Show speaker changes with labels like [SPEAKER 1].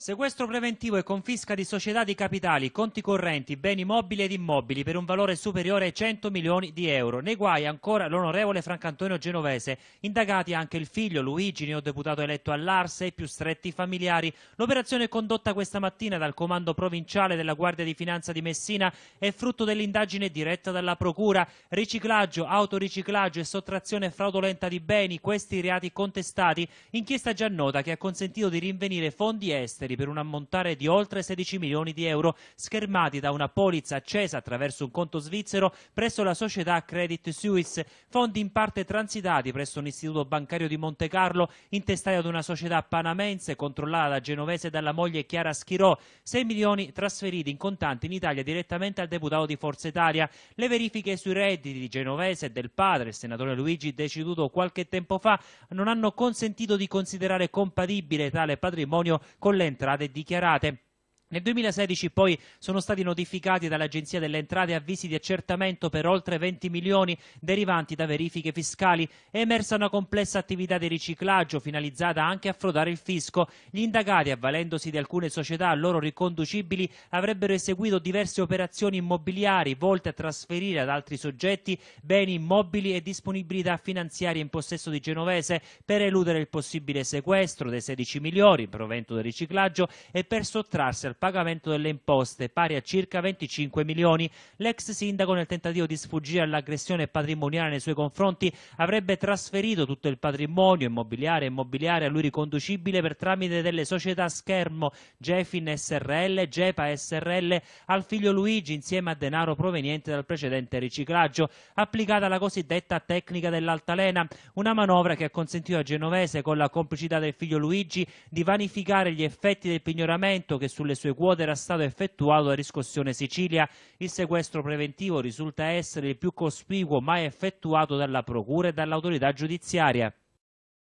[SPEAKER 1] Sequestro preventivo e confisca di società di capitali, conti correnti, beni mobili ed immobili per un valore superiore ai 100 milioni di euro. Nei guai ancora l'onorevole Francantonio Genovese, indagati anche il figlio Luigi, neodeputato eletto all'Arse e i più stretti familiari. L'operazione condotta questa mattina dal Comando Provinciale della Guardia di Finanza di Messina è frutto dell'indagine diretta dalla Procura. Riciclaggio, autoriciclaggio e sottrazione fraudolenta di beni, questi reati contestati. Inchiesta già nota che ha consentito di rinvenire fondi esteri esteri per un ammontare di oltre 16 milioni di euro schermati da una polizza accesa attraverso un conto svizzero presso la società Credit Suisse, fondi in parte transitati presso un istituto bancario di Monte Carlo intestati ad una società panamense controllata da genovese dalla moglie Chiara Schirò, 6 milioni trasferiti in contanti in Italia direttamente al deputato di Forza Italia. Le verifiche sui redditi di genovese e del padre, il senatore Luigi deceduto qualche tempo fa, non hanno consentito di considerare compatibile tale patrimonio con l'ente entrate dichiarate nel 2016 poi sono stati notificati dall'Agenzia delle Entrate avvisi di accertamento per oltre 20 milioni derivanti da verifiche fiscali. È emersa una complessa attività di riciclaggio finalizzata anche a frodare il fisco. Gli indagati, avvalendosi di alcune società a loro riconducibili, avrebbero eseguito diverse operazioni immobiliari volte a trasferire ad altri soggetti beni immobili e disponibilità finanziarie in possesso di Genovese per eludere il possibile sequestro dei 16 milioni, provento del riciclaggio, e per sottrarsi al pagamento delle imposte pari a circa 25 milioni. L'ex sindaco nel tentativo di sfuggire all'aggressione patrimoniale nei suoi confronti avrebbe trasferito tutto il patrimonio immobiliare e immobiliare a lui riconducibile per tramite delle società schermo Gefin SRL, Gepa SRL al figlio Luigi insieme a denaro proveniente dal precedente riciclaggio, applicata la cosiddetta tecnica dell'altalena, una manovra che ha consentito a Genovese con la complicità del figlio Luigi di vanificare gli effetti del pignoramento che sulle sue sue quote era stato effettuato a riscossione Sicilia. Il sequestro preventivo risulta essere il più cospicuo mai effettuato dalla Procura e dall'autorità giudiziaria.